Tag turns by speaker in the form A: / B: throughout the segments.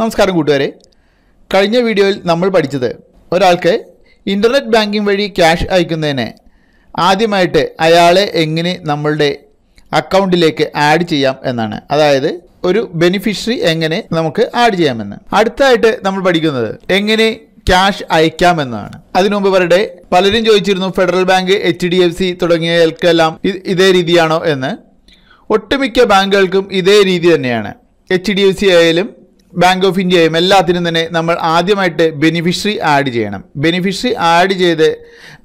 A: നമസ്കാരം കൂട്ടുകാരെ കഴിഞ്ഞ വീഡിയോയിൽ നമ്മൾ പഠിച്ചത് ഒരാൾക്ക് ഇൻ്റർനെറ്റ് ബാങ്കിംഗ് വഴി ക്യാഷ് അയക്കുന്നതിന് ആദ്യമായിട്ട് അയാളെ എങ്ങനെ നമ്മളുടെ അക്കൗണ്ടിലേക്ക് ആഡ് ചെയ്യാം എന്നാണ് അതായത് ഒരു ബെനിഫിഷ്യറി എങ്ങനെ നമുക്ക് ആഡ് ചെയ്യാമെന്ന് അടുത്തായിട്ട് നമ്മൾ പഠിക്കുന്നത് എങ്ങനെ ക്യാഷ് അയക്കാമെന്നാണ് അതിനു മുമ്പ് പറയട്ടെ പലരും ചോദിച്ചിരുന്നു federal bank H D F C തുടങ്ങിയവർക്കെല്ലാം ഇതേ രീതിയാണോ എന്ന് ഒട്ടുമിക്ക ബാങ്കുകൾക്കും ഇതേ രീതി തന്നെയാണ് എച്ച് ഡി എഫ് സി ആയാലും ബാങ്ക് ഓഫ് ഇന്ത്യയും എല്ലാത്തിനും തന്നെ നമ്മൾ ആദ്യമായിട്ട് ബെനിഫിഷ്യറി ആഡ് ചെയ്യണം ബെനിഫിഷ്യറി ആഡ് ചെയ്ത്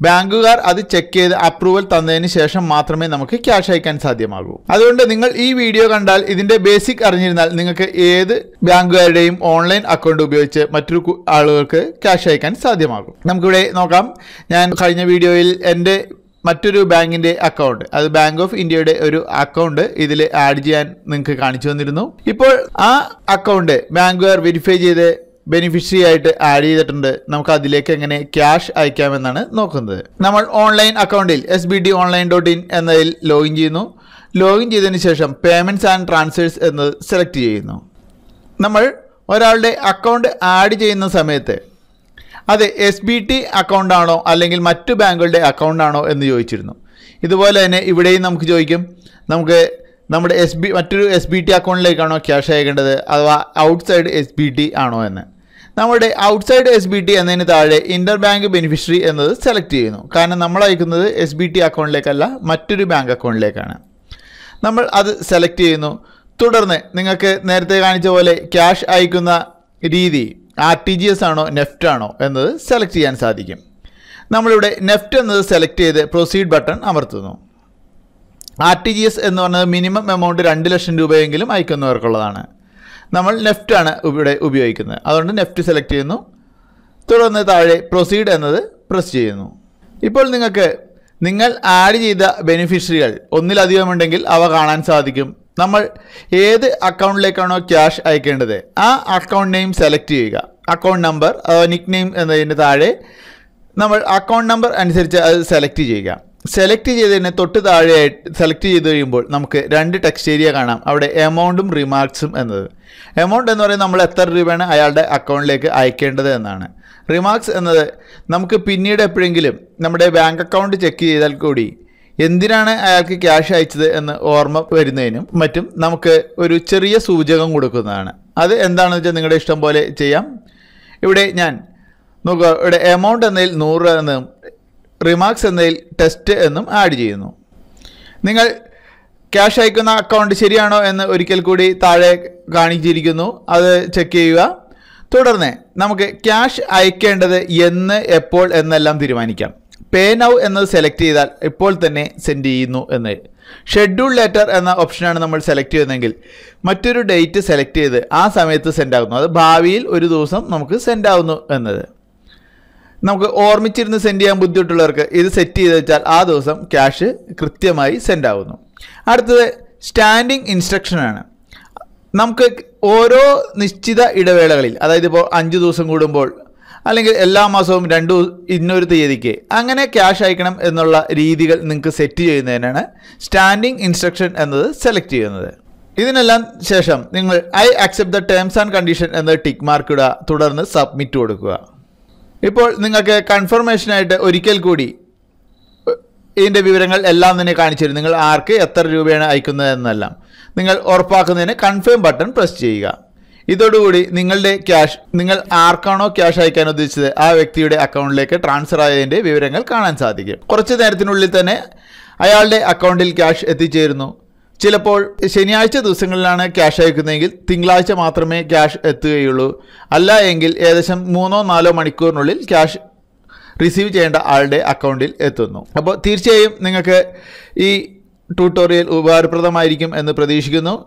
A: ബാങ്കുകാർ അത് ചെക്ക് ചെയ്ത് അപ്രൂവൽ തന്നതിന് ശേഷം മാത്രമേ നമുക്ക് ക്യാഷ് അയക്കാൻ സാധ്യമാകൂ അതുകൊണ്ട് നിങ്ങൾ ഈ വീഡിയോ കണ്ടാൽ ഇതിൻ്റെ ബേസിക് അറിഞ്ഞിരുന്നാൽ നിങ്ങൾക്ക് ഏത് ബാങ്കുകാരുടെയും ഓൺലൈൻ അക്കൗണ്ട് ഉപയോഗിച്ച് മറ്റൊരു ആളുകൾക്ക് ക്യാഷ് അയക്കാൻ സാധ്യമാകും നമുക്കിവിടെ നോക്കാം ഞാൻ കഴിഞ്ഞ വീഡിയോയിൽ എൻ്റെ മറ്റൊരു ബാങ്കിന്റെ അക്കൗണ്ട് അത് ബാങ്ക് ഓഫ് ഇന്ത്യയുടെ ഒരു അക്കൗണ്ട് ഇതിൽ ആഡ് ചെയ്യാൻ നിങ്ങൾക്ക് കാണിച്ചു തന്നിരുന്നു ഇപ്പോൾ ആ അക്കൗണ്ട് ബാങ്കുകാർ വെരിഫൈ ചെയ്ത് ബെനിഫിഷ്യറി ആയിട്ട് ആഡ് ചെയ്തിട്ടുണ്ട് നമുക്ക് അതിലേക്ക് എങ്ങനെ ക്യാഷ് അയക്കാമെന്നാണ് നോക്കുന്നത് നമ്മൾ ഓൺലൈൻ അക്കൗണ്ടിൽ S B D online dot in എന്നതിൽ ലോഗിൻ ചെയ്യുന്നു ലോഗിൻ ചെയ്തതിന് ശേഷം പേയ്മെൻറ്റ്സ് ആൻഡ് ട്രാൻസ്ഫേഴ്സ് എന്നത് സെലക്ട് ചെയ്യുന്നു നമ്മൾ ഒരാളുടെ അക്കൗണ്ട് ആഡ് ചെയ്യുന്ന സമയത്ത് അത് എസ് ബി ടി അക്കൗണ്ടാണോ അല്ലെങ്കിൽ മറ്റു ബാങ്കുകളുടെ അക്കൗണ്ടാണോ എന്ന് ചോദിച്ചിരുന്നു ഇതുപോലെ തന്നെ ഇവിടെയും നമുക്ക് ചോദിക്കും നമുക്ക് നമ്മുടെ എസ് ബി മറ്റൊരു എസ് ബി ടി അക്കൗണ്ടിലേക്കാണോ ക്യാഷ് അയക്കേണ്ടത് അഥവാ ഔട്ട്സൈഡ് എസ് ബി ടി ആണോ എന്ന് നമ്മുടെ ഔട്ട്സൈഡ് എസ് ബി ടി എന്നതിന് താഴെ ഇൻ്റർ ബാങ്ക് ബെനിഫിഷ്യറി എന്നത് സെലക്ട് ചെയ്യുന്നു കാരണം നമ്മൾ അയക്കുന്നത് എസ് ബി ടി അക്കൗണ്ടിലേക്കല്ല മറ്റൊരു ബാങ്ക് അക്കൗണ്ടിലേക്കാണ് നമ്മൾ അത് സെലക്ട് ചെയ്യുന്നു തുടർന്ന് നിങ്ങൾക്ക് നേരത്തെ കാണിച്ച പോലെ ക്യാഷ് അയക്കുന്ന രീതി ആർ ടി ജി എസ് ആണോ നെഫ്റ്റ് ആണോ എന്നത് സെലക്ട് ചെയ്യാൻ സാധിക്കും നമ്മളിവിടെ നെഫ്റ്റ് എന്നത് സെലക്ട് ചെയ്ത് പ്രൊസീഡ് ബട്ടൺ അമർത്തുന്നു ആർ ടി ജി എസ് എന്ന് പറഞ്ഞത് മിനിമം എമൗണ്ട് രണ്ട് ലക്ഷം രൂപയെങ്കിലും അയക്കുന്നവർക്കുള്ളതാണ് നമ്മൾ നെഫ്റ്റ് ആണ് ഇവിടെ ഉപയോഗിക്കുന്നത് അതുകൊണ്ട് നെഫ്റ്റ് സെലക്ട് ചെയ്യുന്നു തുടർന്ന് താഴെ പ്രൊസീഡ് എന്നത് പ്രസ് ചെയ്യുന്നു ഇപ്പോൾ നിങ്ങൾക്ക് നിങ്ങൾ ആഡ് ചെയ്ത ബെനിഫിഷ്യറികൾ ഒന്നിലധികം ഉണ്ടെങ്കിൽ അവ കാണാൻ സാധിക്കും നമ്മൾ ഏത് അക്കൗണ്ടിലേക്കാണോ ക്യാഷ് അയക്കേണ്ടത് ആ അക്കൗണ്ട് നെയിം സെലക്ട് ചെയ്യുക അക്കൗണ്ട് നമ്പർ അഥവാ നിക് നെയിം എന്നതിന് താഴെ നമ്മൾ അക്കൗണ്ട് നമ്പർ അനുസരിച്ച് അത് സെലക്ട് ചെയ്യുക സെലക്ട് ചെയ്തതിന് തൊട്ട് താഴെയായിട്ട് സെലക്ട് ചെയ്ത് കഴിയുമ്പോൾ നമുക്ക് രണ്ട് ടെക്സ്റ്റ് ഏരിയ കാണാം അവിടെ എമൗണ്ടും റിമാർക്സും എന്നത് എമൗണ്ട് എന്ന് പറയുന്നത് നമ്മൾ എത്ര രൂപയാണ് അയാളുടെ അക്കൗണ്ടിലേക്ക് അയക്കേണ്ടത് എന്നാണ് റിമാർക്സ് എന്നത് നമുക്ക് പിന്നീട് എപ്പോഴെങ്കിലും നമ്മുടെ ബാങ്ക് അക്കൗണ്ട് ചെക്ക് ചെയ്താൽ കൂടി എന്തിനാണ് അയാൾക്ക് ക്യാഷ് അയച്ചത് എന്ന് ഓർമ്മ വരുന്നതിനും മറ്റും നമുക്ക് ഒരു ചെറിയ സൂചകം കൊടുക്കുന്നതാണ് അത് എന്താണെന്ന് വെച്ചാൽ നിങ്ങളുടെ ഇഷ്ടം പോലെ ചെയ്യാം ഇവിടെ ഞാൻ നോക്കുക ഇവിടെ എമൗണ്ട് എന്നതിൽ നൂറ് എന്നും റിമാർക്സ് എന്നതിൽ ടെസ്റ്റ് എന്നും ആഡ് ചെയ്യുന്നു നിങ്ങൾ ക്യാഷ് അയക്കുന്ന അക്കൗണ്ട് ശരിയാണോ എന്ന് ഒരിക്കൽ കൂടി താഴെ കാണിച്ചിരിക്കുന്നു അത് ചെക്ക് ചെയ്യുക തുടർന്ന് നമുക്ക് ക്യാഷ് അയക്കേണ്ടത് എന്ന് എപ്പോൾ എന്നെല്ലാം തീരുമാനിക്കാം പേ നൗ എന്നത് സെലക്ട് ചെയ്താൽ ഇപ്പോൾ തന്നെ സെൻഡ് ചെയ്യുന്നു എന്ന് ഷെഡ്യൂൾ ലെറ്റർ എന്ന ഓപ്ഷനാണ് നമ്മൾ സെലക്ട് ചെയ്യുന്നതെങ്കിൽ മറ്റൊരു ഡേറ്റ് സെലക്ട് ചെയ്ത് ആ സമയത്ത് സെൻഡ് ആകുന്നു അത് ഭാവിയിൽ ഒരു ദിവസം നമുക്ക് സെൻഡ് ആവുന്നു എന്നത് നമുക്ക് ഓർമ്മിച്ചിരുന്ന് സെൻഡ് ചെയ്യാൻ ബുദ്ധിമുട്ടുള്ളവർക്ക് ഇത് സെറ്റ് ചെയ്ത് വെച്ചാൽ ആ ദിവസം ക്യാഷ് കൃത്യമായി സെൻഡ് ആവുന്നു അടുത്തത് സ്റ്റാൻഡിങ് ഇൻസ്ട്രക്ഷനാണ് നമുക്ക് ഓരോ നിശ്ചിത ഇടവേളകളിൽ അതായത് ഇപ്പോൾ അഞ്ച് ദിവസം കൂടുമ്പോൾ അല്ലെങ്കിൽ എല്ലാ മാസവും രണ്ട് ഇന്നൊരു തീയതിക്ക് അങ്ങനെ ക്യാഷ് അയക്കണം എന്നുള്ള രീതികൾ നിങ്ങൾക്ക് സെറ്റ് ചെയ്യുന്നതിനാണ് സ്റ്റാൻഡിംഗ് ഇൻസ്ട്രക്ഷൻ എന്നത് സെലക്ട് ചെയ്യുന്നത് ഇതിനെല്ലാം ശേഷം നിങ്ങൾ I accept the terms and condition എന്നത് ടിക്ക് മാർക്ക് ഇടുക തുടർന്ന് സബ്മിറ്റ് കൊടുക്കുക ഇപ്പോൾ നിങ്ങൾക്ക് കൺഫർമേഷനായിട്ട് ഒരിക്കൽ കൂടി ഇതിൻ്റെ വിവരങ്ങൾ എല്ലാം തന്നെ കാണിച്ചു നിങ്ങൾ ആർക്ക് എത്ര രൂപയാണ് അയക്കുന്നത് എന്നെല്ലാം നിങ്ങൾ ഉറപ്പാക്കുന്നതിന് കൺഫേം ബട്ടൺ പ്രസ് ചെയ്യുക ഇതോടുകൂടി നിങ്ങളുടെ ക്യാഷ് നിങ്ങൾ ആർക്കാണോ ക്യാഷ് അയക്കാൻ ഉദ്ദേശിച്ചത് ആ വ്യക്തിയുടെ അക്കൗണ്ടിലേക്ക് ട്രാൻസ്ഫർ ആയതിൻ്റെ വിവരങ്ങൾ കാണാൻ സാധിക്കും കുറച്ച് നേരത്തിനുള്ളിൽ തന്നെ അയാളുടെ അക്കൗണ്ടിൽ ക്യാഷ് എത്തിച്ചേരുന്നു ചിലപ്പോൾ ശനിയാഴ്ച ദിവസങ്ങളിലാണ് ക്യാഷ് അയക്കുന്നതെങ്കിൽ തിങ്കളാഴ്ച മാത്രമേ ക്യാഷ് എത്തുകയുള്ളൂ അല്ല എങ്കിൽ ഏകദേശം മൂന്നോ നാലോ മണിക്കൂറിനുള്ളിൽ ക്യാഷ് റിസീവ് ചെയ്യേണ്ട ആളുടെ അക്കൗണ്ടിൽ എത്തുന്നു അപ്പോൾ തീർച്ചയായും നിങ്ങൾക്ക് ഈ ട്യൂട്ടോറിയൽ ഉപകാരപ്രദമായിരിക്കും എന്ന് പ്രതീക്ഷിക്കുന്നു